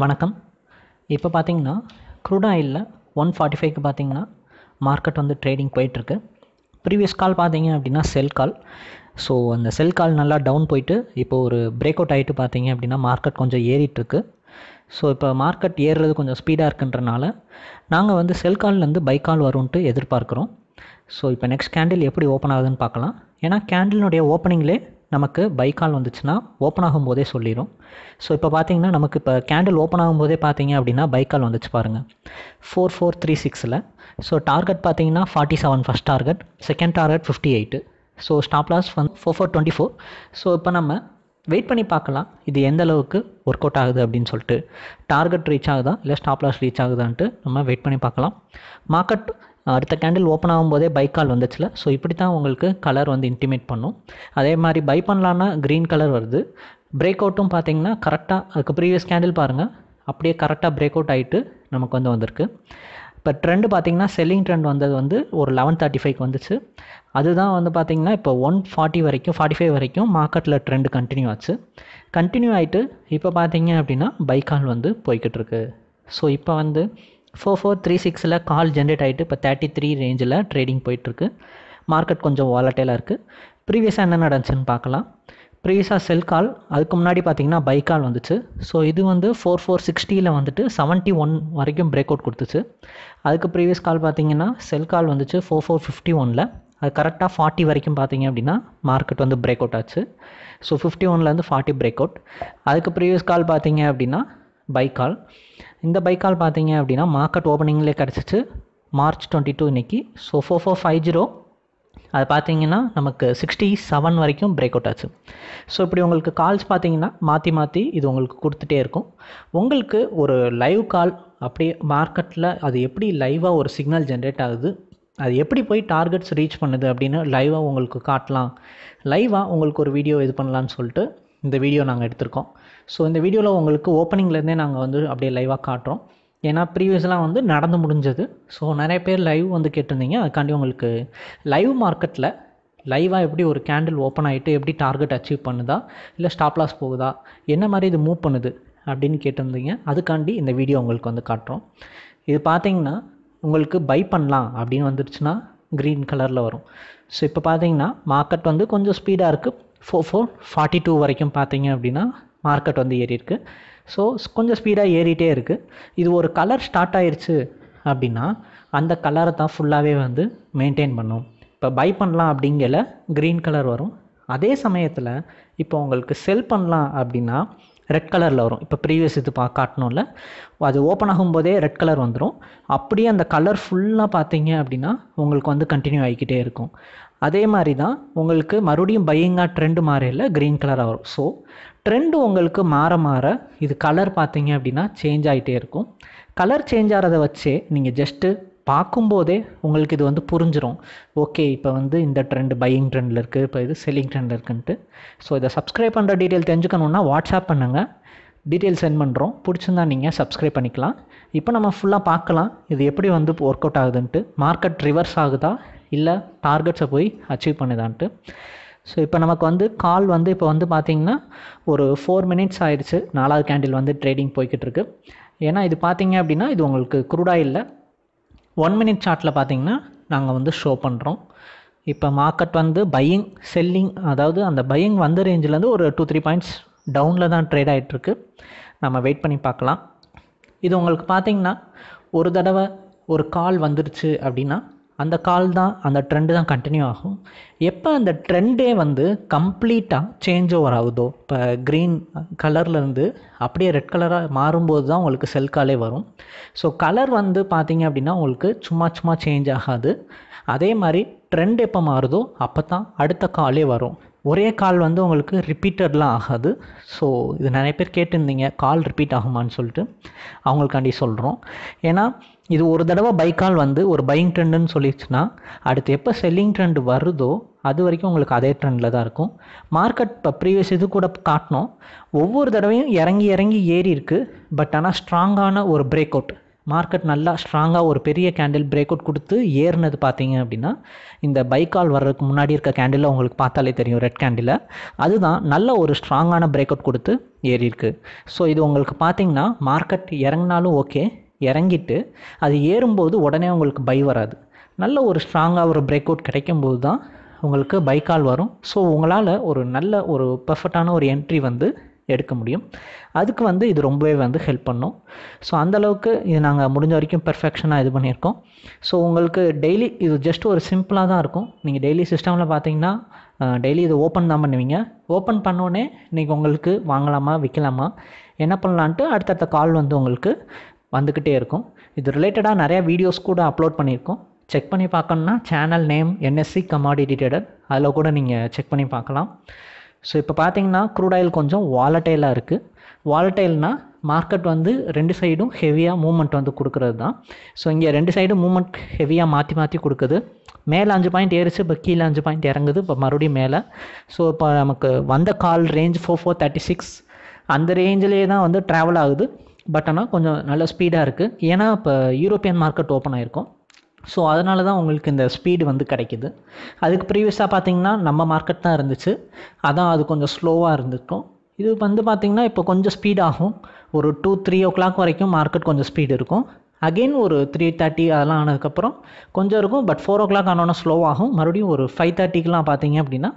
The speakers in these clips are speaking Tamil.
வணக்கம் இப்போ பார்த்திங்கன்னா க்ரூட் ஆயிலில் ஒன் ஃபார்ட்டி ஃபைவ்க்கு பார்த்தீங்கன்னா மார்க்கெட் வந்து ட்ரேடிங் போயிட்டுருக்கு ப்ரீவியஸ் கால் பார்த்தீங்க அப்படின்னா செல் கால் ஸோ அந்த செல் கால் நல்லா டவுன் போயிட்டு இப்போ ஒரு பிரேக் அவுட் ஆகிட்டு பார்த்தீங்க அப்படின்னா மார்க்கெட் கொஞ்சம் ஏறிட்டுருக்கு ஸோ இப்போ மார்க்கெட் ஏறுறது கொஞ்சம் ஸ்பீடாக இருக்குன்றனால நாங்கள் வந்து செல் கால்லேருந்து பை கால் வரும்ன்ட்டு எதிர்பார்க்குறோம் ஸோ இப்போ நெக்ஸ்ட் கேண்டில் எப்படி ஓப்பன் ஆகுதுன்னு பார்க்கலாம் ஏன்னா கேண்டிலுடைய ஓப்பனிங்லேயே நமக்கு பைக்கால் வந்துச்சுன்னா ஓப்பன் ஆகும்போதே சொல்லிடும் ஸோ இப்போ பார்த்தீங்கன்னா நமக்கு இப்போ கேண்டில் ஓப்பன் ஆகும்போதே பார்த்தீங்க அப்படின்னா பைக்கால் வந்துச்சு பாருங்கள் ஃபோர் ஃபோர் த்ரீ சிக்ஸில் ஸோ டார்கெட் பார்த்தீங்கன்னா forty seven first target second target fifty eight so stop loss வந்து four four twenty four so இப்போ நம்ம வெயிட் பண்ணி பார்க்கலாம் இது எந்த அளவுக்கு ஒர்க் அவுட் ஆகுது அப்படின்னு சொல்லிட்டு டார்கெட் ரீச் ஆகுதா இல்லை ஸ்டாப் லாஸ் ரீச் ஆகுதான்ட்டு நம்ம வெயிட் பண்ணி பார்க்கலாம் மார்க்கெட் அடுத்த கேண்டில் ஓப்பன் ஆகும்போதே பை கால் வந்துச்சுல ஸோ இப்படி தான் உங்களுக்கு கலர் வந்து இன்டிமேட் பண்ணும் அதே மாதிரி பை பண்ணலான்னா க்ரீன் கலர் வருது பிரேக் அவுட்டும் பார்த்தீங்கன்னா கரெக்டாக அதுக்கு ப்ரீவியஸ் கேண்டில் பாருங்கள் அப்படியே கரெக்டாக பிரேக் அவுட் ஆகிட்டு நமக்கு வந்து வந்திருக்கு இப்போ ட்ரெண்டு பார்த்திங்கன்னா செல்லிங் ட்ரெண்ட் வந்தது வந்து ஒரு லெவன் தேர்ட்டி ஃபைவ் வந்துச்சு அதுதான் வந்து பார்த்திங்கன்னா இப்போ ஒன் ஃபார்ட்டி வரைக்கும் ஃபார்ட்டி ஃபைவ் வரைக்கும் மார்க்கெட்டில் ட்ரெண்டு கண்டினியூ ஆச்சு கண்டினியூ ஆகிட்டு இப்போ பார்த்தீங்க அப்படின்னா பைக்கால் வந்து போய்கிட்டு இருக்கு ஸோ இப்போ வந்து ஃபோர் ஃபோர் த்ரீ சிக்ஸில் கால் ஜென்ரேட் ஆகிட்டு இப்போ தேர்ட்டி த்ரீ ரேஞ்சில் ட்ரேடிங் போயிட்டுருக்கு மார்க்கெட் கொஞ்சம் வாலட்டைலாக இருக்குது ப்ரீவியஸாக என்ன நடந்துச்சுன்னு பார்க்கலாம் ப்ரீவியஸாக செல் கால் அதுக்கு முன்னாடி பார்த்தீங்கன்னா பை கால் வந்துச்சு ஸோ இது வந்து ஃபோர் ஃபோர் சிக்ஸ்டியில் வந்துட்டு செவன்ட்டி ஒன் வரைக்கும் பிரேக் அவுட் கொடுத்துச்சு அதுக்கு ப்ரீவியஸ் கால் பார்த்தீங்கன்னா செல் கால் வந்துச்சு ஃபோர் ஃபோர் ஃபிஃப்டி ஒனில் அது கரெக்டாக ஃபார்ட்டி வரைக்கும் பார்த்தீங்க அப்படின்னா மார்க்கெட் வந்து பிரேக் அவுட் ஆச்சு ஸோ ஃபிஃப்டி ஒன்லேருந்து ஃபார்ட்டி பிரேக் அவுட் அதுக்கு ப்ரீவியஸ் கால் பார்த்தீங்க அப்படின்னா பைக்கால் இந்த பைக்கால் பார்த்தீங்க அப்படின்னா மார்க்கெட் ஓப்பனிங்லேயே கிடச்சிச்சு மார்ச் டுவெண்ட்டி டூ இன்றைக்கி so four four five zero அது பார்த்தீங்கன்னா நமக்கு சிக்ஸ்டி செவன் வரைக்கும் பிரேக் அவுட் ஆச்சு ஸோ இப்படி உங்களுக்கு கால்ஸ் பார்த்தீங்கன்னா மாற்றி மாற்றி இது உங்களுக்கு கொடுத்துட்டே இருக்கும் உங்களுக்கு ஒரு லைவ் கால் அப்படியே மார்க்கெட்டில் அது எப்படி லைவாக ஒரு சிக்னல் ஜென்ரேட் ஆகுது அது எப்படி போய் டார்கெட்ஸ் ரீச் பண்ணுது அப்படின்னு லைவாக உங்களுக்கு காட்டலாம் லைவாக உங்களுக்கு ஒரு வீடியோ இது பண்ணலான்னு சொல்லிட்டு இந்த வீடியோ நாங்கள் எடுத்திருக்கோம் ஸோ இந்த வீடியோவில் உங்களுக்கு ஓப்பனிங்லேருந்தே நாங்கள் வந்து அப்படியே லைவாக காட்டுறோம் ஏன்னா ப்ரீவியஸ்லாம் வந்து நடந்து முடிஞ்சது ஸோ நிறைய பேர் லைவ் வந்து கேட்டிருந்தீங்க அதுக்காண்டி உங்களுக்கு லைவ் மார்க்கெட்டில் லைவாக எப்படி ஒரு கேண்டில் ஓப்பன் ஆகிட்டு எப்படி டார்கெட் அச்சீவ் பண்ணுதா இல்லை ஸ்டாப் லாஸ் போகுதா என்ன மாதிரி இது மூவ் பண்ணுது அப்படின்னு கேட்டிருந்தீங்க அதுக்காண்டி இந்த வீடியோ உங்களுக்கு வந்து காட்டுறோம் இது பார்த்தீங்கன்னா உங்களுக்கு பை பண்ணலாம் அப்படின்னு வந்துருச்சுன்னா க்ரீன் கலரில் வரும் ஸோ இப்போ பார்த்தீங்கன்னா மார்க்கெட் வந்து கொஞ்சம் ஸ்பீடாக இருக்குது ஃபோர் ஃபோர் ஃபார்ட்டி டூ வரைக்கும் பார்த்தீங்க அப்படின்னா மார்க்கெட் வந்து ஏறி ஸோ கொஞ்சம் ஸ்பீடாக ஏறிகிட்டே இருக்குது இது ஒரு கலர் ஸ்டார்ட் ஆயிடுச்சு அப்படின்னா அந்த கலரை தான் ஃபுல்லாகவே வந்து மெயின்டைன் பண்ணும் இப்போ பை பண்ணலாம் அப்படிங்கல க்ரீன் கலர் வரும் அதே சமயத்தில் இப்போ உங்களுக்கு செல் பண்ணலாம் அப்படின்னா ரெட் கலரில் வரும் இப்போ ப்ரீவியஸ் இது பா காட்டணும்ல அது ஓப்பன் ஆகும்போதே ரெட் கலர் வந்துடும் அப்படியே அந்த கலர் ஃபுல்லாக பார்த்தீங்க அப்படின்னா உங்களுக்கு வந்து கண்டினியூ ஆகிக்கிட்டே இருக்கும் அதே மாதிரி தான் உங்களுக்கு மறுபடியும் பையங்காக ட்ரெண்டு மாறையில் க்ரீன் கலராக வரும் ஸோ ட்ரெண்டு உங்களுக்கு மாற மாற இது கலர் பார்த்தீங்க அப்படின்னா சேஞ்ச் ஆகிட்டே இருக்கும் கலர் சேஞ்ச் ஆகிறத வச்சே நீங்கள் ஜஸ்ட்டு பார்க்கும்போதே உங்களுக்கு இது வந்து புரிஞ்சிடும் ஓகே இப்போ வந்து இந்த ட்ரெண்ட் பையிங் ட்ரெண்டில் இருக்குது இப்போ இது செல்லிங் ட்ரெண்டில் இருக்குன்ட்டு ஸோ இதை சப்ஸ்கிரைப் பண்ணுற டீட்டெயில் தெரிஞ்சுக்கணுன்னா வாட்ஸ்அப் பண்ணுங்கள் டீட்டெயில் சென்ட் பண்ணுறோம் பிடிச்சிருந்தா நீங்கள் சப்ஸ்கிரைப் பண்ணிக்கலாம் இப்போ நம்ம ஃபுல்லாக பார்க்கலாம் இது எப்படி வந்து ஒர்க் அவுட் ஆகுதுன்ட்டு மார்க்கெட் ரிவர்ஸ் ஆகுதா இல்லை டார்கெட்ஸை போய் அச்சீவ் பண்ணுதான்ட்டு ஸோ இப்போ நமக்கு வந்து கால் வந்து இப்போ வந்து பார்த்திங்கன்னா ஒரு ஃபோர் மினிட்ஸ் ஆயிடுச்சு நாலாவது கேண்டில் வந்து ட்ரேடிங் போய்கிட்டு இருக்கு ஏன்னா இது பார்த்தீங்க அப்படின்னா இது உங்களுக்கு இல்லை ஒன் மினிட் சார்ட்டில் பார்த்தீங்கன்னா நாங்கள் வந்து ஷோ பண்ணுறோம் இப்போ மார்க்கெட் வந்து பையிங் செல்லிங் அதாவது அந்த பையிங் வந்த ரேஞ்சிலேருந்து ஒரு டூ த்ரீ பாயிண்ட்ஸ் டவுனில் தான் ட்ரேட் ஆகிட்டுருக்கு நம்ம வெயிட் பண்ணி பார்க்கலாம் இது உங்களுக்கு பார்த்திங்கன்னா ஒரு தடவை ஒரு கால் வந்துருச்சு அப்படின்னா அந்த கால் தான் அந்த ட்ரெண்டு தான் கண்டினியூ ஆகும் எப்போ அந்த ட்ரெண்டே வந்து கம்ப்ளீட்டாக சேஞ்ச் ஓவர் ஆகுதோ இப்போ க்ரீன் கலர்லேருந்து அப்படியே ரெட் கலராக மாறும்போது தான் உங்களுக்கு செல்காலே வரும் ஸோ கலர் வந்து பார்த்தீங்க அப்படின்னா உங்களுக்கு சும்மா சும்மா சேஞ்ச் ஆகாது அதே மாதிரி ட்ரெண்ட் எப்போ மாறுதோ அப்போ தான் அடுத்த காலே வரும் ஒரே கால் வந்து உங்களுக்கு ரிப்பீட்டட்லாம் ஆகாது ஸோ இது நிறைய பேர் கேட்டிருந்தீங்க கால் ரிப்பீட் ஆகுமான்னு சொல்லிட்டு அவங்களுக்காண்டி சொல்கிறோம் ஏன்னா இது ஒரு தடவை பை கால் வந்து ஒரு பையிங் ட்ரெண்டுன்னு சொல்லிடுச்சுன்னா அடுத்து எப்போ செல்லிங் ட்ரெண்ட் வருதோ அது வரைக்கும் உங்களுக்கு அதே ட்ரெண்டில் தான் இருக்கும் மார்க்கெட் இப்போ ப்ரீவியஸ் இது கூட காட்டினோம் ஒவ்வொரு தடவையும் இறங்கி இறங்கி ஏறி இருக்குது பட் ஆனால் ஸ்ட்ராங்கான ஒரு பிரேக் அவுட் மார்க்கெட் நல்லா ஸ்ட்ராங்காக ஒரு பெரிய கேண்டில் பிரேக் அவுட் கொடுத்து ஏறினது பார்த்தீங்க அப்படின்னா இந்த பைக்கால் வர்றதுக்கு முன்னாடி இருக்க கேண்டில் உங்களுக்கு பார்த்தாலே தெரியும் ரெட் கேண்டில் அதுதான் நல்ல ஒரு ஸ்ட்ராங்கான பிரேக் அவுட் கொடுத்து ஏறி இருக்குது ஸோ இது உங்களுக்கு பார்த்தீங்கன்னா மார்க்கெட் இறங்கினாலும் ஓகே இறங்கிட்டு அது ஏறும்போது உடனே உங்களுக்கு பை வராது நல்ல ஒரு ஸ்ட்ராங்காக ஒரு பிரேக் அவுட் கிடைக்கும்போது தான் உங்களுக்கு பைக்கால் வரும் ஸோ உங்களால் ஒரு நல்ல ஒரு பர்ஃபெக்டான ஒரு என்ட்ரி வந்து எடுக்க முடியும் அதுக்கு வந்து இது ரொம்பவே வந்து ஹெல்ப் பண்ணும் ஸோ அந்தளவுக்கு இது நாங்கள் முடிஞ்ச வரைக்கும் பெர்ஃபெக்ஷனாக இது பண்ணியிருக்கோம் ஸோ உங்களுக்கு டெய்லி இது ஜஸ்ட் ஒரு சிம்பிளாக தான் இருக்கும் நீங்கள் டெய்லி சிஸ்டமில் பார்த்தீங்கன்னா டெய்லி இதை ஓப்பன் தான் பண்ணுவீங்க ஓப்பன் பண்ணோடனே இன்றைக்கி உங்களுக்கு வாங்கலாமா விற்கலாமா என்ன பண்ணலான்ட்டு அடுத்தடுத்த கால் வந்து உங்களுக்கு வந்துக்கிட்டே இருக்கும் இது ரிலேட்டடாக நிறையா வீடியோஸ் கூட அப்லோட் பண்ணியிருக்கோம் செக் பண்ணி பார்க்கணுன்னா channel name NSC commodity trader அதில் கூட நீங்கள் செக் பண்ணி பார்க்கலாம் ஸோ இப்போ பார்த்தீங்கன்னா க்ரூட் ஆயில் கொஞ்சம் வாலட்டைலாக இருக்குது வாலட்டைல்னால் மார்க்கெட் வந்து ரெண்டு சைடும் ஹெவியாக மூவ்மெண்ட் வந்து கொடுக்குறது தான் ஸோ இங்கே ரெண்டு சைடும் மூவ்மெண்ட் ஹெவியாக மாற்றி மாற்றி கொடுக்குது மேலே அஞ்சு பாயிண்ட் ஏறிச்சு இப்போ கீழே அஞ்சு பாயிண்ட் இறங்குது இப்போ மறுபடியும் மேலே ஸோ இப்போ நமக்கு வந்த call range four four thirty six அந்த ரேஞ்சிலே தான் வந்து ட்ராவல் ஆகுது பட் ஆனால் கொஞ்சம் நல்ல ஸ்பீடாக இருக்குது ஏன்னா இப்போ யூரோப்பியன் மார்க்கெட் ஓப்பன் ஆகிருக்கும் ஸோ அதனால தான் உங்களுக்கு இந்த ஸ்பீடு வந்து கிடைக்கிது அதுக்கு ப்ரீவியஸாக பார்த்திங்கன்னா நம்ம மார்க்கெட் தான் இருந்துச்சு அதான் அது கொஞ்சம் ஸ்லோவாக இருந்துருக்கும் இது வந்து பார்த்திங்கன்னா இப்போ கொஞ்சம் ஸ்பீடாகும் ஒரு டூ த்ரீ ஓ கிளாக் வரைக்கும் மார்க்கெட் கொஞ்சம் ஸ்பீடு இருக்கும் அகெயின் ஒரு த்ரீ தேர்ட்டி அதெல்லாம் ஆனதுக்கப்புறம் கொஞ்சம் இருக்கும் பட் ஃபோர் ஓ கிளாக் ஆனோன்னா ஸ்லோவாகும் மறுபடியும் ஒரு ஃபைவ் தேர்ட்டிக்கெலாம் பார்த்தீங்க அப்படின்னா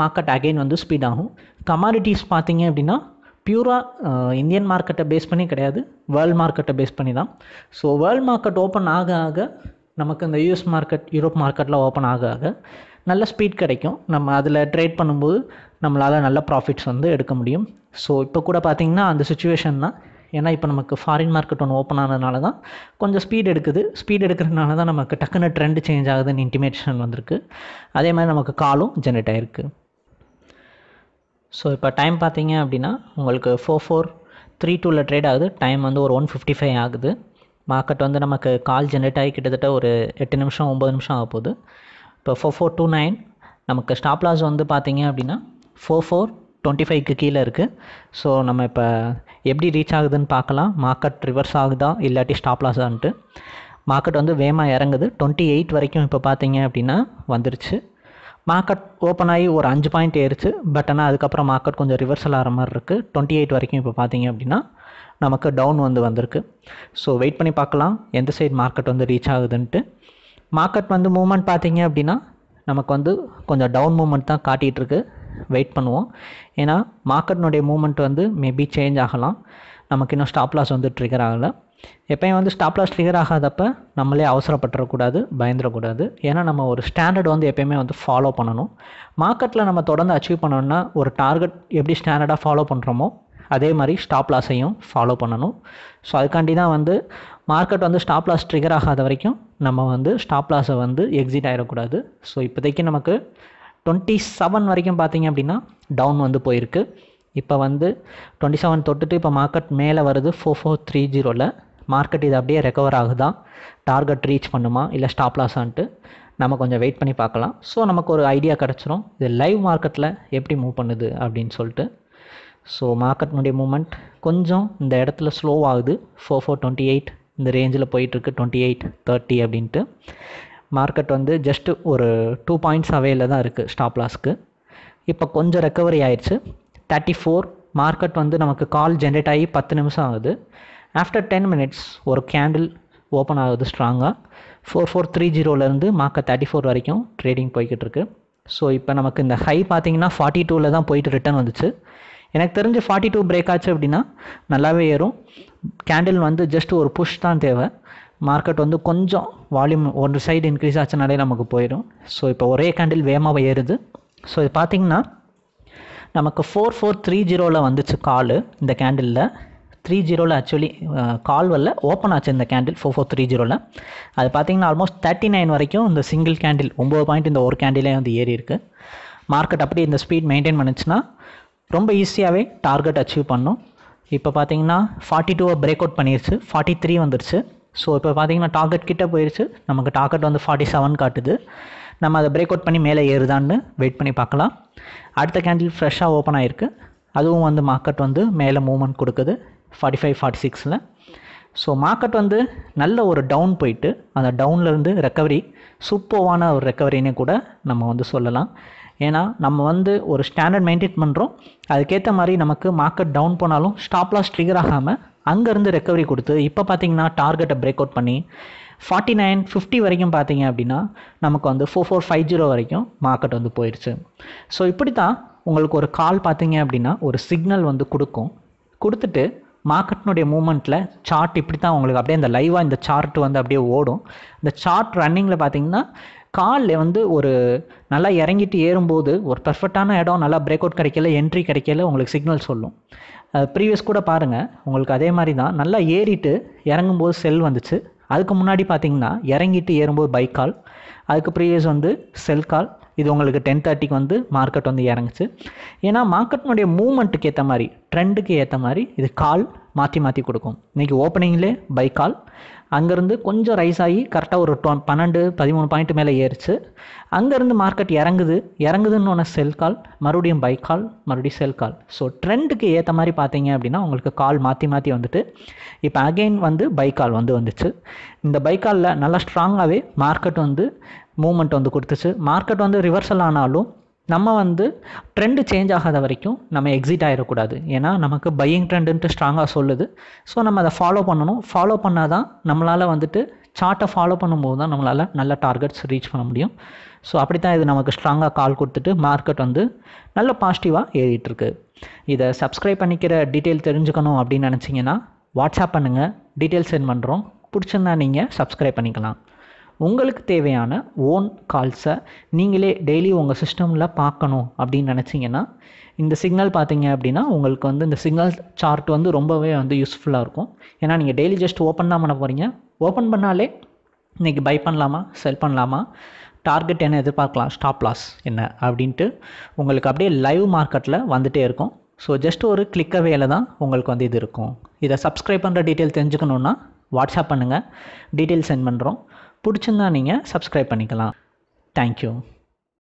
மார்க்கெட் அகெயின் வந்து ஸ்பீடாகும் கமாடிட்டிஸ் பார்த்தீங்க அப்படின்னா பியூராக இந்தியன் மார்க்கெட்டை பேஸ் பண்ணி கிடையாது வேர்ல்டு மார்க்கெட்டை பேஸ் பண்ணி தான் ஸோ வேர்ல்டு மார்க்கெட் ஓப்பன் ஆக ஆக நமக்கு இந்த யூஎஸ் மார்க்கெட் யூரோப் மார்க்கெட்டில் ஓப்பன் ஆக ஆக நல்ல ஸ்பீட் கிடைக்கும் நம்ம அதில் ட்ரேட் பண்ணும்போது நம்மளால் நல்ல ப்ராஃபிட்ஸ் வந்து எடுக்க முடியும் ஸோ இப்போ கூட பார்த்திங்கன்னா அந்த சுச்சுவேஷன் தான் ஏன்னா இப்போ நமக்கு ஃபாரின் மார்க்கெட் ஒன்று ஓப்பன் ஆனதுனால தான் கொஞ்சம் ஸ்பீட் எடுக்குது ஸ்பீட் எடுக்கிறதுனால தான் நமக்கு டக்குன்னு ட்ரெண்ட் சேஞ்ச் ஆகுதுன்னு இன்டிமேஷன் வந்திருக்கு அதே மாதிரி நமக்கு காலும் ஜென்ரேட் ஆகிருக்கு ஸோ இப்போ டைம் பார்த்தீங்க அப்படின்னா உங்களுக்கு ஃபோர் ஃபோர் த்ரீ டூவில் ட்ரேட் ஆகுது டைம் வந்து ஒரு ஒன் ஃபிஃப்டி ஃபைவ் ஆகுது மார்க்கெட் வந்து நமக்கு கால் ஜென்ரேட் ஆகி கிட்டத்தட்ட ஒரு எட்டு நிமிஷம் ஒம்பது நிமிஷம் ஆக போகுது இப்போ ஃபோர் ஃபோர் டூ நைன் நமக்கு ஸ்டாப் லாஸ் வந்து பார்த்தீங்க அப்படின்னா ஃபோர் ஃபோர் டுவெண்ட்டி ஃபைவ்க்கு கீழே இருக்குது ஸோ நம்ம இப்போ எப்படி ரீச் ஆகுதுன்னு பார்க்கலாம் மார்க்கெட் ரிவர்ஸ் ஆகுதா இல்லாட்டி ஸ்டாப் லாஸ் மார்க்கெட் வந்து வேகமாக இறங்குது டுவெண்ட்டி எயிட் வரைக்கும் இப்போ பார்த்தீங்க அப்படின்னா வந்துருச்சு மார்க்கெட் ஓப்பன் ஆகி ஒரு அஞ்சு பாயிண்ட் ஏறிச்சு பட் ஆனால் அதுக்கப்புறம் மார்க்கெட் கொஞ்சம் ரிவர்சல் ஆகிற மாதிரி இருக்குது டுவெண்ட்டி எயிட் வரைக்கும் இப்போ பார்த்தீங்க அப்படின்னா நமக்கு டவுன் வந்து வந்திருக்கு ஸோ வெயிட் பண்ணி பார்க்கலாம் எந்த சைடு மார்க்கெட் வந்து ரீச் ஆகுதுன்ட்டு மார்க்கெட் வந்து மூமெண்ட் பார்த்தீங்க அப்படின்னா நமக்கு வந்து கொஞ்சம் டவுன் மூமெண்ட் தான் காட்டிகிட்ருக்கு வெயிட் பண்ணுவோம் ஏன்னா மார்க்கெட்னுடைய மூமெண்ட் வந்து மேபி சேஞ்ச் ஆகலாம் நமக்கு இன்னும் ஸ்டாப் லாஸ் வந்து ட்ரிகர் ஆகலை எப்பயும் வந்து ஸ்டாப் லாஸ் ட்ரிகர் ஆகாதப்ப நம்மளே அவசரப்பட்டுறக்கூடாது பயந்துடக்கூடாது ஏன்னா நம்ம ஒரு ஸ்டாண்டர்ட் வந்து எப்பயுமே வந்து ஃபாலோ பண்ணணும் மார்க்கெட்டில் நம்ம தொடர்ந்து அச்சீவ் பண்ணணும்னா ஒரு டார்கெட் எப்படி ஸ்டாண்டர்டாக ஃபாலோ பண்ணுறோமோ அதே மாதிரி ஸ்டாப் லாஸையும் ஃபாலோ பண்ணணும் ஸோ அதுக்காண்டி தான் வந்து மார்க்கெட் வந்து ஸ்டாப் லாஸ் ட்ரிகர் ஆகாத வரைக்கும் நம்ம வந்து ஸ்டாப் லாஸை வந்து எக்ஸிட் ஆகிடக்கூடாது ஸோ இப்போதைக்கு நமக்கு டுவெண்ட்டி செவன் வரைக்கும் பார்த்திங்க அப்படின்னா டவுன் வந்து போயிருக்கு இப்போ வந்து டுவெண்ட்டி செவன் தொட்டுட்டு இப்போ மார்க்கெட் மேலே வருது ஃபோர் ஃபோர் த்ரீ ஜீரோவில் மார்க்கெட் இது அப்படியே ரெக்கவர் ஆகுதா டார்கெட் ரீச் பண்ணுமா இல்லை ஸ்டாப் லாஸான்ட்டு நம்ம கொஞ்சம் வெயிட் பண்ணி பார்க்கலாம் ஸோ நமக்கு ஒரு ஐடியா கிடச்சிரும் இது லைவ் மார்க்கெட்டில் எப்படி மூவ் பண்ணுது அப்படின்னு சொல்லிட்டு ஸோ மார்க்கெட்னுடைய மூமெண்ட் கொஞ்சம் இந்த இடத்துல ஸ்லோ ஆகுது ஃபோர் ஃபோர் டுவெண்ட்டி எயிட் இந்த ரேஞ்சில் போயிட்டுருக்கு டுவெண்ட்டி எயிட் தேர்ட்டி அப்படின்ட்டு மார்க்கெட் வந்து ஜஸ்ட்டு ஒரு டூ பாயிண்ட்ஸ் அவையில் தான் இருக்குது ஸ்டாப் லாஸ்க்கு இப்போ கொஞ்சம் ரெக்கவரி ஆயிடுச்சு தேர்ட்டி ஃபோர் மார்க்கெட் வந்து நமக்கு கால் ஜென்ரேட் ஆகி பத்து நிமிஷம் ஆகுது ஆஃப்டர் டென் மினிட்ஸ் ஒரு கேண்டில் ஓப்பன் ஆகுது ஸ்ட்ராங்காக ஃபோர் ஃபோர் த்ரீ ஜீரோலேருந்து மார்க்கெட் தேர்ட்டி ஃபோர் வரைக்கும் ட்ரேடிங் போய்கிட்டு இருக்கு ஸோ இப்போ நமக்கு இந்த ஹை பார்த்தீங்கன்னா ஃபார்ட்டி டூவில் தான் போயிட்டு ரிட்டர்ன் வந்துச்சு எனக்கு தெரிஞ்சு ஃபார்ட்டி டூ பிரேக் ஆச்சு அப்படின்னா நல்லாவே ஏறும் கேண்டில் வந்து ஜஸ்ட் ஒரு புஷ் தான் தேவை மார்க்கெட் வந்து கொஞ்சம் வால்யூம் ஒரு சைடு இன்க்ரீஸ் ஆச்சுனாலே நமக்கு போயிடும் ஸோ இப்போ ஒரே கேண்டில் வேகமாக ஏறுது ஸோ இது பார்த்திங்கன்னா நமக்கு ஃபோர் ஃபோர் த்ரீ ஜீரோவில் வந்துச்சு காலு இந்த கேண்டிலில் த்ரீ ஜீரோவில் ஆக்சுவலி கால் வரல ஓப்பன் ஆச்சு இந்த கேண்டில் ஃபோர் ஃபோர் த்ரீ ஜீரோவில் அது பார்த்தீங்கன்னா ஆல்மோஸ்ட் தேர்ட்டி நைன் வரைக்கும் இந்த சிங்கிள் கேண்டில் ஒம்பது பாயிண்ட் இந்த ஒரு கேண்டிலே வந்து ஏறி இருக்குது மார்க்கெட் அப்படி இந்த ஸ்பீட் மெயின்டைன் பண்ணுச்சுன்னா ரொம்ப ஈஸியாகவே டார்கெட் அச்சீவ் பண்ணோம் இப்போ பார்த்தீங்கன்னா ஃபார்ட்டி டூவை பிரேக் அவுட் பண்ணிருச்சு ஃபார்ட்டி த்ரீ வந்துருச்சு ஸோ இப்போ பார்த்தீங்கன்னா டார்கெட் கிட்டே போயிடுச்சு நமக்கு டார்கெட் வந்து ஃபார்ட்டி செவன் காட்டுது நம்ம அதை பிரேக் அவுட் பண்ணி மேலே ஏறுதான்னு வெயிட் பண்ணி பார்க்கலாம் அடுத்த கேண்டில் ஃப்ரெஷ்ஷாக ஓப்பன் ஆகிருக்கு அதுவும் வந்து மார்க்கெட் வந்து மேலே மூவ்மெண்ட் கொடுக்குது ஃபார்ட்டி ஃபைவ் ஃபார்ட்டி சிக்ஸில் ஸோ மார்க்கெட் வந்து நல்ல ஒரு டவுன் போயிட்டு அந்த டவுன்லேருந்து ரெக்கவரி சூப்பர்வான ஒரு ரெக்கவரின்னு கூட நம்ம வந்து சொல்லலாம் ஏன்னா நம்ம வந்து ஒரு ஸ்டாண்டர்ட் மெயின்டைன் பண்ணுறோம் அதுக்கேற்ற மாதிரி நமக்கு மார்க்கெட் டவுன் போனாலும் ஸ்டாப்லாஸ் ட்ரிகர் ஆகாமல் அங்கேருந்து ரெக்கவரி கொடுத்து இப்போ பார்த்தீங்கன்னா டார்கெட்டை பிரேக் அவுட் பண்ணி ஃபார்ட்டி நைன் ஃபிஃப்டி வரைக்கும் பார்த்தீங்க அப்படின்னா நமக்கு வந்து ஃபோர் ஃபோர் ஃபைவ் ஜீரோ வரைக்கும் மார்க்கெட் வந்து போயிடுச்சு ஸோ இப்படி தான் உங்களுக்கு ஒரு கால் பார்த்தீங்க அப்படின்னா ஒரு சிக்னல் வந்து கொடுக்கும் கொடுத்துட்டு மார்க்கெட்டினுடைய மூமெண்ட்டில் சார்ட் இப்படி தான் உங்களுக்கு அப்படியே இந்த லைவாக இந்த சார்ட் வந்து அப்படியே ஓடும் இந்த சார்ட் ரன்னிங்கில் பார்த்தீங்கன்னா காலில் வந்து ஒரு நல்லா இறங்கிட்டு ஏறும்போது ஒரு பர்ஃபெக்டான இடம் நல்லா பிரேக் அவுட் கிடைக்கல என்ட்ரி கிடைக்கல உங்களுக்கு சிக்னல் சொல்லும் ப்ரீவியஸ் கூட பாருங்கள் உங்களுக்கு அதே மாதிரி தான் நல்லா ஏறிட்டு இறங்கும்போது செல் வந்துச்சு அதுக்கு முன்னாடி பார்த்தீங்கன்னா இறங்கிட்டு ஏறும்போது பைக் கால் அதுக்கு ப்ரீவியஸ் வந்து செல் கால் இது உங்களுக்கு டென் தேர்ட்டிக்கு வந்து மார்க்கெட் வந்து இறங்குச்சு ஏன்னா மார்க்கெட்னுடைய மூமெண்ட்டுக்கு ஏற்ற மாதிரி ட்ரெண்டுக்கு ஏற்ற மாதிரி இது கால் மாற்றி மாற்றி கொடுக்கும் இன்றைக்கி ஓப்பனிங்லே பை கால் அங்கேருந்து கொஞ்சம் ரைஸ் ஆகி கரெக்டாக ஒரு டொ பன்னெண்டு பதிமூணு பாயிண்ட் மேலே ஏறிச்சு அங்கேருந்து மார்க்கெட் இறங்குது இறங்குதுன்னு ஒன்று செல் கால் மறுபடியும் பை கால் மறுபடியும் செல் கால் ஸோ ட்ரெண்டுக்கு ஏற்ற மாதிரி பார்த்தீங்க அப்படின்னா உங்களுக்கு கால் மாற்றி மாற்றி வந்துட்டு இப்போ அகெயின் வந்து பை கால் வந்து வந்துச்சு இந்த பை காலில் நல்லா ஸ்ட்ராங்காகவே மார்க்கெட் வந்து மூமெண்ட் வந்து கொடுத்துச்சு மார்க்கெட் வந்து ரிவர்சல் ஆனாலும் நம்ம வந்து ட்ரெண்டு சேஞ்ச் ஆகாத வரைக்கும் நம்ம எக்ஸிட் ஆகிடக்கூடாது ஏன்னா நமக்கு பையிங் ட்ரெண்டுன்ட்டு ஸ்ட்ராங்காக சொல்லுது ஸோ நம்ம அதை ஃபாலோ பண்ணணும் ஃபாலோ பண்ணால் தான் நம்மளால் வந்துட்டு சார்ட்டை ஃபாலோ பண்ணும்போது தான் நம்மளால் நல்ல டார்கெட்ஸ் ரீச் பண்ண முடியும் ஸோ அப்படி தான் இது நமக்கு ஸ்ட்ராங்காக கால் கொடுத்துட்டு மார்க்கெட் வந்து நல்ல பாசிட்டிவாக ஏறிட்டுருக்கு இதை சப்ஸ்கிரைப் பண்ணிக்கிற டீட்டெயில் தெரிஞ்சுக்கணும் அப்படின்னு நினச்சிங்கன்னா வாட்ஸ்அப் பண்ணுங்கள் டீட்டெயில் சென்ட் பண்ணுறோம் பிடிச்சிருந்தா நீங்கள் சப்ஸ்கிரைப் பண்ணிக்கலாம் உங்களுக்கு தேவையான ஓன் கால்ஸை நீங்களே டெய்லி உங்கள் சிஸ்டமில் பார்க்கணும் அப்படின்னு நினச்சிங்கன்னா இந்த சிக்னல் பார்த்தீங்க அப்படின்னா உங்களுக்கு வந்து இந்த சிக்னல் சார்ட் வந்து ரொம்பவே வந்து யூஸ்ஃபுல்லாக இருக்கும் ஏன்னா நீங்கள் டெய்லி ஜஸ்ட் ஓப்பன் தான் பண்ண போகிறீங்க ஓப்பன் பண்ணாலே இன்றைக்கி பை பண்ணலாமா செல் பண்ணலாமா டார்கெட் என்ன எதிர்பார்க்கலாம் ஸ்டாப் லாஸ் என்ன அப்படின்ட்டு உங்களுக்கு அப்படியே லைவ் மார்க்கெட்டில் வந்துகிட்டே இருக்கும் ஸோ ஜஸ்ட் ஒரு கிளிக்க வேலை தான் உங்களுக்கு வந்து இது இருக்கும் இதை சப்ஸ்கிரைப் பண்ணுற டீட்டெயில் தெரிஞ்சுக்கணுன்னா வாட்ஸ்அப் பண்ணுங்கள் டீட்டெயில் சென்ட் பண்ணுறோம் பிடிச்சிருந்தா நீங்கள் சப்ஸ்கிரைப் பண்ணிக்கலாம் தேங்க்யூ